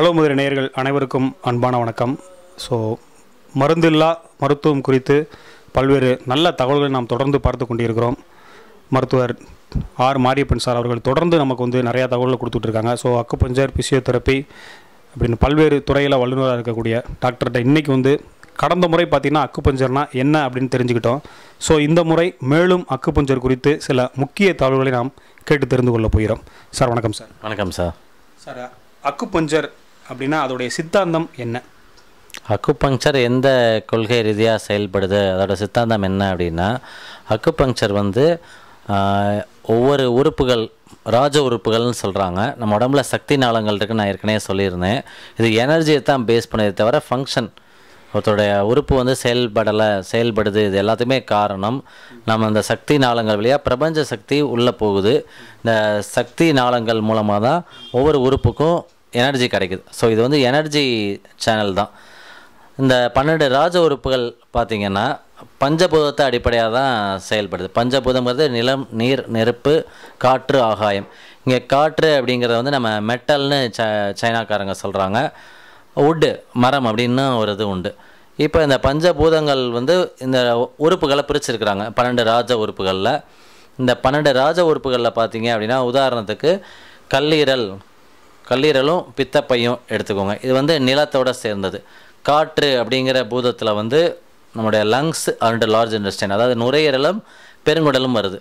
hello முதல் நேயர்கள் அனைவருக்கும் அன்பான வணக்கம் ஸோ மருந்தில்லா மருத்துவம் குறித்து பல்வேறு நல்ல தகவல்களை நாம் தொடர்ந்து பார்த்து கொண்டிருக்கிறோம் மருத்துவர் ஆர் மாரியப்பன் சார் அவர்கள் தொடர்ந்து நமக்கு வந்து நிறையா தகவல்களை கொடுத்துட்ருக்காங்க ஸோ அக்குப்பஞ்சர் பிசியோதெரப்பி அப்படின்னு பல்வேறு துறையில் வல்லுநராக இருக்கக்கூடிய டாக்டர்கிட்ட இன்றைக்கி வந்து கடந்த முறை பார்த்திங்கன்னா அக்குப்பஞ்சர்னால் என்ன அப்படின்னு தெரிஞ்சுக்கிட்டோம் ஸோ இந்த முறை மேலும் அக்குப்பஞ்சர் குறித்து சில முக்கிய தகவல்களை நாம் கேட்டு தெரிந்து கொள்ள போகிறோம் சார் வணக்கம் சார் வணக்கம் சார் சார் அக்குப்பஞ்சர் அப்படின்னா அதோடைய சித்தாந்தம் என்ன அக்குபங்சர் எந்த கொள்கை ரீதியாக செயல்படுது அதோட சித்தாந்தம் என்ன அப்படின்னா அக்குபங்சர் வந்து ஒவ்வொரு உறுப்புகள் ராஜ உறுப்புகள்னு சொல்கிறாங்க நம்ம உடம்புல சக்தி நாளங்கள் இருக்குன்னு நான் ஏற்கனவே சொல்லியிருந்தேன் இது எனர்ஜியை தான் பேஸ் பண்ணதே தவிர ஃபங்க்ஷன் ஒருத்தருடைய உறுப்பு வந்து செயல்படலை செயல்படுது இது எல்லாத்துக்குமே காரணம் நம்ம அந்த சக்தி நாளங்கள் வழியாக பிரபஞ்ச சக்தி உள்ளே போகுது இந்த சக்தி நாளங்கள் மூலமாக தான் ஒவ்வொரு உறுப்புக்கும் எனர்ஜி கிடைக்குது ஸோ இது வந்து எனர்ஜி சேனல் தான் இந்த பன்னெண்டு ராஜ உறுப்புகள் பார்த்திங்கன்னா பஞ்சபூதத்தை அடிப்படையாக தான் செயல்படுது பஞ்சபூதங்கிறது நிலம் நீர் நெருப்பு காற்று ஆகாயம் இங்கே காற்று அப்படிங்கிறத வந்து நம்ம மெட்டல்னு ச சைனாக்காரங்க சொல்கிறாங்க உட்டு மரம் அப்படின்னு ஒரு இது உண்டு இப்போ இந்த பஞ்சபூதங்கள் வந்து இந்த உறுப்புகளை பிரிச்சிருக்கிறாங்க பன்னெண்டு ராஜ உறுப்புகளில் இந்த பன்னெண்டு ராஜ உறுப்புகளில் பார்த்தீங்க அப்படின்னா உதாரணத்துக்கு கல்லீரல் கல்லீரலும் பித்தப்பையும் எடுத்துக்கோங்க இது வந்து நிலத்தோடு சேர்ந்தது காற்று அப்படிங்கிற பூதத்தில் வந்து நம்முடைய லங்ஸ் அண்டு லார்ஜ் இன்டஸ்டைன் அதாவது நுரையீரலும் பெருங்குடலும் வருது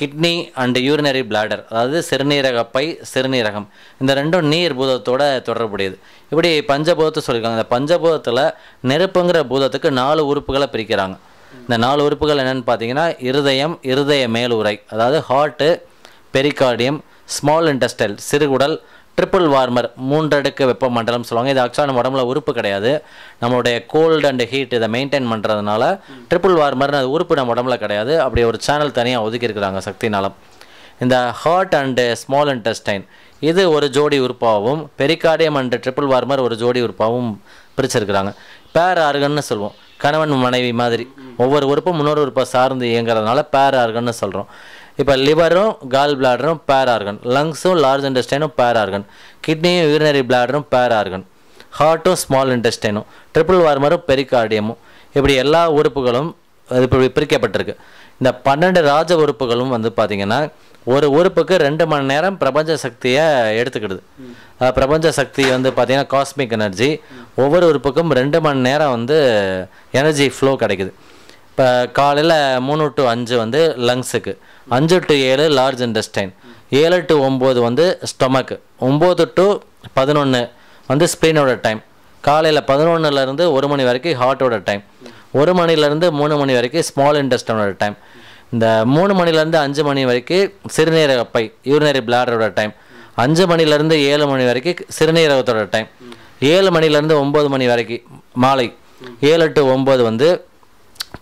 கிட்னி அண்டு யூரினரி பிளாடர் அதாவது சிறுநீரக பை சிறுநீரகம் இந்த ரெண்டும் நீர் பூதத்தோட தொடர்புடையது இப்படி பஞ்சபூதத்தை சொல்லியிருக்காங்க இந்த பஞ்சபூதத்தில் நெருப்புங்கிற பூதத்துக்கு நாலு உறுப்புகளை பிரிக்கிறாங்க இந்த நாலு உறுப்புகள் என்னென்னு பார்த்தீங்கன்னா இருதயம் இருதய மேலுரை அதாவது ஹார்ட்டு பெரிகார்டியம் ஸ்மால் இன்டஸ்டைல் சிறுகுடல் ட்ரிப்புள் வார்மர் மூன்றடுக்கு வெப்ப மண்டலம்னு சொல்லுவாங்க இது ஆக்சுவலாக நம்ம உடம்புல உறுப்பு கிடையாது நம்மளுடைய கோல்டு அண்ட் ஹீட் இதை மெயின்டைன் பண்ணுறதுனால ட்ரிப்புள் வார்மர்னு அது உறுப்பு நம்ம உடம்புல கிடையாது அப்படி ஒரு சேனல் தனியாக ஒதுக்கி இருக்கிறாங்க சக்தி நலம் இந்த ஹார்ட் அண்டு ஸ்மால் இன்டெஸ்டைன் இது ஒரு ஜோடி உறுப்பாகவும் பெரிகார்டியம் அண்டு ட்ரிப்புள் வார்மர் ஒரு ஜோடி உறுப்பாகவும் பிரிச்சிருக்கிறாங்க பேர் ஆர்கன்னு சொல்லுவோம் கணவன் மனைவி மாதிரி ஒவ்வொரு உறுப்பும் முன்னொரு உறுப்பை சார்ந்து இயங்குறதுனால பேர் ஆர்கன்னு சொல்கிறோம் இப்போ லிவரும் கால் பிளாடரும் பேர் ஆர்கன் லங்ஸும் லார்ஜ் இன்டெஸ்டைனும் பேர் ஆர்கன் கிட்னியும் யூரினரி பிளாடரும் பேர் ஆர்கன் ஹார்ட்டும் ஸ்மால் இன்டெஸ்டைனும் ட்ரிபிள் வார்மரும் பெரிகார்டியமும் இப்படி எல்லா உறுப்புகளும் இப்படி பிரிக்கப்பட்டிருக்கு இந்த பன்னெண்டு ராஜ உறுப்புகளும் வந்து பார்த்திங்கன்னா ஒரு உறுப்புக்கு ரெண்டு மணி நேரம் பிரபஞ்ச சக்தியை எடுத்துக்கிடுது பிரபஞ்ச சக்தி வந்து பார்த்திங்கன்னா காஸ்மிக் எனர்ஜி ஒவ்வொரு உறுப்புக்கும் ரெண்டு மணி நேரம் வந்து எனர்ஜி ஃப்ளோ கிடைக்குது இப்போ காலையில் மூணு டு அஞ்சு வந்து லங்ஸுக்கு அஞ்சு டு ஏழு லார்ஜ் இன்டெஸ்டைன் ஏழு டு ஒம்பது வந்து ஸ்டொமக்கு ஒம்பது டு பதினொன்று வந்து ஸ்பிரினோட டைம் காலையில் பதினொன்றுலேருந்து ஒரு மணி வரைக்கும் ஹார்ட்டோட டைம் ஒரு மணிலேருந்து மூணு மணி வரைக்கும் ஸ்மால் இன்டெஸ்டனோட டைம் இந்த மூணு மணிலேருந்து அஞ்சு மணி வரைக்கும் சிறுநீரக பை யூரினரி பிளாடரோட டைம் அஞ்சு மணிலேருந்து ஏழு மணி வரைக்கும் சிறுநீரகத்தோட டைம் ஏழு மணிலேருந்து ஒம்பது மணி வரைக்கும் மாலை ஏழு டு ஒம்பது வந்து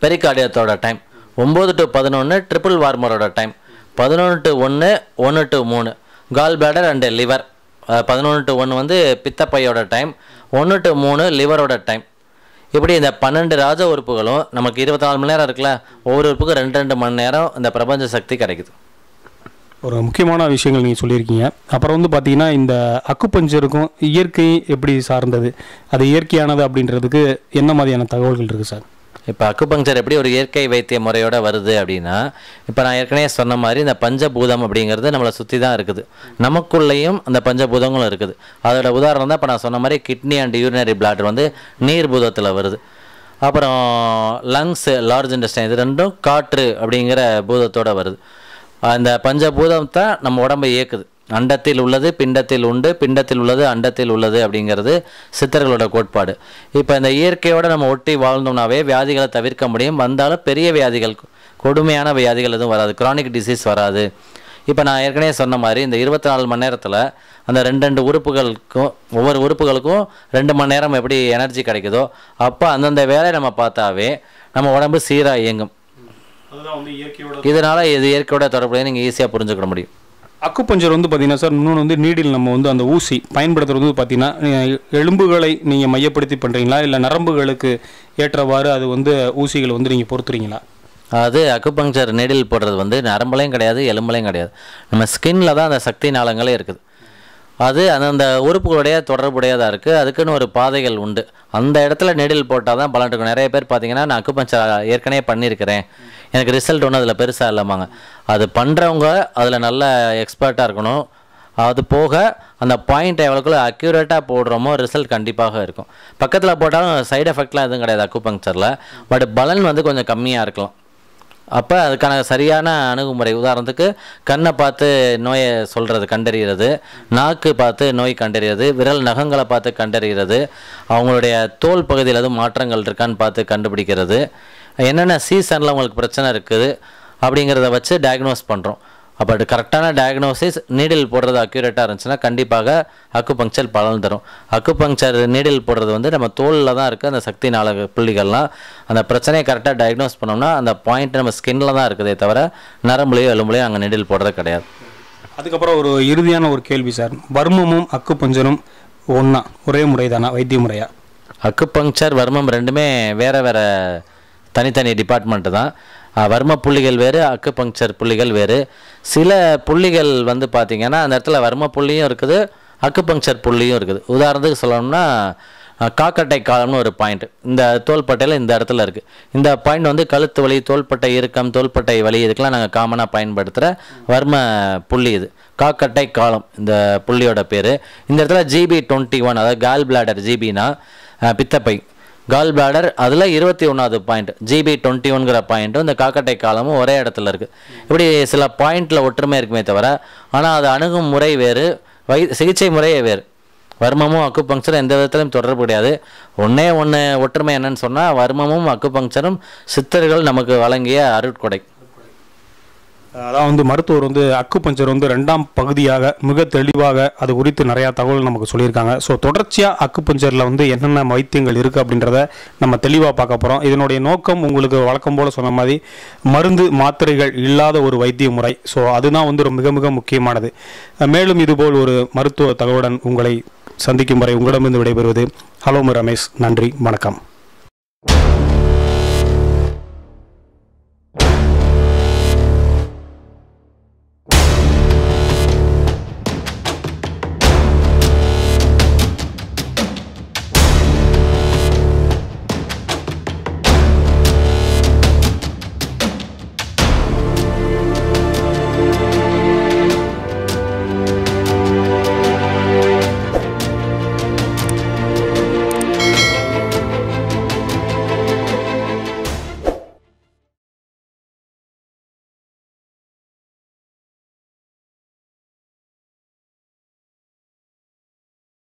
பெரிகார்டியத்தோட டைம் ஒம்பது டு பதினொன்று ட்ரிபிள் வார்மரோட டைம் பதினொன்று டு ஒன்று ஒன்று டு மூணு கால் பேடர் அண்டு லிவர் பதினொன்று டு ஒன்று வந்து பித்தப்பையோட டைம் ஒன்று டு மூணு லிவரோட டைம் இப்படி இந்த பன்னெண்டு ராஜ உறுப்புகளும் நமக்கு இருபத்தி நாலு மணி நேரம் இருக்குல்ல ஒவ்வொரு உறுப்புக்கும் ரெண்டு ரெண்டு மணி நேரம் இந்த பிரபஞ்ச சக்தி கிடைக்குது ஒரு முக்கியமான விஷயங்கள் நீங்கள் சொல்லியிருக்கீங்க அப்புறம் வந்து பார்த்தீங்கன்னா இந்த அக்குப்பஞ்சருக்கும் இயற்கை எப்படி சார்ந்தது அது இயற்கையானது அப்படின்றதுக்கு என்ன மாதிரியான தகவல்கள் இருக்குது சார் இப்போ அக்குபங்சர் எப்படி ஒரு இயற்கை வைத்திய முறையோடு வருது அப்படின்னா இப்போ நான் ஏற்கனவே சொன்ன மாதிரி இந்த பஞ்சபூதம் அப்படிங்கிறது நம்மளை சுற்றி தான் இருக்குது நமக்குள்ளேயும் அந்த பஞ்சபூதங்களும் இருக்குது அதோட உதாரணம் தான் இப்போ நான் சொன்ன மாதிரி கிட்னி அண்ட் யூரினரி பிளாட் வந்து நீர் பூதத்தில் வருது அப்புறம் லங்ஸு லார்ஜ் இண்டஸ்டைன் இது ரெண்டும் காற்று அப்படிங்கிற பூதத்தோடு வருது அந்த பஞ்சபூதம் தான் நம்ம உடம்பை இயக்குது அண்டத்தில் உள்ளது பிண்டத்தில் உண்டு பிண்டத்தில் உள்ளது அண்டத்தில் உள்ளது அப்படிங்கிறது சித்தர்களோட கோட்பாடு இப்போ இந்த இயற்கையோடு நம்ம ஒட்டி வாழ்ந்தோம்னாவே வியாதிகளை தவிர்க்க முடியும் வந்தாலும் பெரிய வியாதிகள் கொடுமையான வியாதிகள் எதுவும் வராது க்ரானிக் டிசீஸ் வராது இப்போ நான் ஏற்கனவே சொன்ன மாதிரி இந்த இருபத்தி நாலு மணி நேரத்தில் அந்த ரெண்டு ரெண்டு உறுப்புகளுக்கும் ஒவ்வொரு உறுப்புகளுக்கும் ரெண்டு மணி நேரம் எப்படி எனர்ஜி கிடைக்குதோ அப்போ அந்தந்த வேலையை நம்ம பார்த்தாவே நம்ம உடம்பு சீராக இயங்கும் இதனால் இது இயற்கையோட தொடர்புடைய நீங்கள் ஈஸியாக புரிஞ்சுக்கிட முடியும் அக்கு பஞ்சர் வந்து பார்த்தீங்கன்னா சார் இன்னொன்று வந்து நீடில் நம்ம வந்து அந்த ஊசி பயன்படுத்துறது வந்து பார்த்தீங்கன்னா எலும்புகளை நீங்கள் மையப்படுத்தி பண்ணுறீங்களா இல்லை நரம்புகளுக்கு ஏற்றவாறு அது வந்து ஊசிகளை வந்து நீங்கள் பொறுத்துறீங்களா அது அக்குபங்சர் நீடில் போடுறது வந்து நரம்புலையும் கிடையாது எலும்புலையும் கிடையாது நம்ம ஸ்கின்னில் தான் அந்த சக்தி நாளங்களே இருக்குது அது அந்தந்த உறுப்புகளுடைய தொடர்புடையதாக இருக்குது அதுக்குன்னு ஒரு பாதைகள் உண்டு அந்த இடத்துல நெடில் போட்டால் தான் பலன் இருக்கும் நிறைய பேர் பார்த்தீங்கன்னா நான் அக்குப்பஞ்சர் ஏற்கனவே பண்ணியிருக்கிறேன் எனக்கு ரிசல்ட் ஒன்றும் அதில் பெருசாக இல்லாமாங்க அது பண்ணுறவங்க அதில் நல்ல எக்ஸ்பர்ட்டாக இருக்கணும் அது போக அந்த பாயிண்ட் எவ்வளோக்குள்ள அக்யூரேட்டாக போடுறோமோ ரிசல்ட் கண்டிப்பாக இருக்கும் பக்கத்தில் போட்டாலும் சைடு எஃபெக்ட்லாம் எதுவும் கிடையாது அக்குபங்க்சரில் பட் பலன் வந்து கொஞ்சம் கம்மியாக இருக்கலாம் அப்போ அதுக்கான சரியான அணுகுமுறை உதாரணத்துக்கு கண்ணை பார்த்து நோயை சொல்கிறது கண்டறிகிறது நாக்கு பார்த்து நோய் கண்டறிகிறது விரல் நகங்களை பார்த்து கண்டறிகிறது அவங்களுடைய தோல் பகுதியில் எதுவும் மாற்றங்கள் இருக்கான்னு பார்த்து கண்டுபிடிக்கிறது என்னென்ன சீசனில் அவங்களுக்கு பிரச்சனை இருக்குது அப்படிங்கிறத வச்சு டயக்னோஸ் பண்ணுறோம் அது கரெக்டான டயக்னோசிஸ் நீடில் போடுறது அக்யூரேட்டாக இருந்துச்சுன்னா கண்டிப்பாக அக்கு பங்க்சர் பலன் தரும் அக்கு பங்க்சர் நீடில் போடுறது வந்து நம்ம தோலில் தான் இருக்குது அந்த சக்தி நாலு புள்ளிகள்லாம் அந்த பிரச்சனையை கரெக்டாக டயக்னோஸ் பண்ணோம்னா அந்த பாயிண்ட் நம்ம ஸ்கின்னில் தான் இருக்குதே தவிர நரம்புலையோ எலும்புலையோ அங்கே நீடில் போடுறது கிடையாது அதுக்கப்புறம் ஒரு இறுதியான ஒரு கேள்வி சார் வர்மமும் அக்கு பஞ்சனும் ஒன்றா ஒரே முறை தானா வைத்திய முறையாக அக்கு பங்க்சர் வர்மம் ரெண்டுமே வேறு வேறு தனித்தனி டிபார்ட்மெண்ட்டு தான் வர்ம புள்ளிகள் வேறு அக்கு பங்க்சர் புள்ளிகள் வேறு சில புள்ளிகள் வந்து பார்த்திங்கன்னா அந்த இடத்துல வர்ம புள்ளியும் இருக்குது அக்கு பங்க்சர் புள்ளியும் இருக்குது உதாரணத்துக்கு சொல்லணும்னா காக்கட்டை காலம்னு ஒரு பாயிண்ட் இந்த தோள்பட்டையில் இந்த இடத்துல இருக்குது இந்த பாயிண்ட் வந்து கழுத்து வலி தோள்பட்டை இறுக்கம் தோள்பட்டை வலி இதுக்கெலாம் நாங்கள் காமனாக பயன்படுத்துகிற வர்ம புள்ளி இது காக்கட்டை காலம் இந்த புள்ளியோட பேர் இந்த இடத்துல ஜிபி டுவெண்ட்டி ஒன் அதாவது கால் பிளாடர் ஜிபினா பித்தப்பை கால் பிளாடர் அதில் இருபத்தி ஒன்றாவது பாயிண்ட் ஜிபி டுவெண்ட்டி ஒன்கிற பாயிண்ட்டும் இந்த காக்கட்டை காலமும் ஒரே இடத்துல இருக்குது இப்படி சில பாயிண்டில் ஒற்றுமை இருக்குமே தவிர ஆனால் அது அணுகும் முறை வேறு வை சிகிச்சை முறையே வேறு வர்மமும் அக்குபங்க்சரும் எந்த விதத்திலும் தொடர்பு கிடையாது ஒன்றே ஒன்று ஒற்றுமை என்னன்னு சொன்னால் வர்மமும் அக்குபங்க்சரும் சித்தர்கள் நமக்கு வழங்கிய அருட்கொடை அதான் வந்து மருத்துவர் வந்து அக்கு பஞ்சர் வந்து ரெண்டாம் பகுதியாக மிக தெளிவாக அது குறித்து நிறையா தகவல் நமக்கு சொல்லியிருக்காங்க ஸோ தொடர்ச்சியாக அக்கு பஞ்சரில் வந்து என்னென்ன வைத்தியங்கள் இருக்குது அப்படின்றத நம்ம தெளிவாக பார்க்க போகிறோம் இதனுடைய நோக்கம் உங்களுக்கு வழக்கம் போல் சொன்ன மாதிரி மருந்து மாத்திரைகள் இல்லாத ஒரு வைத்திய முறை ஸோ அதுதான் வந்து ஒரு மிக மிக முக்கியமானது மேலும் இதுபோல் ஒரு மருத்துவ தகவலுடன் உங்களை சந்திக்கும் வரை உங்களிடமிருந்து விடைபெறுவது ஹலோ ரமேஷ் நன்றி வணக்கம்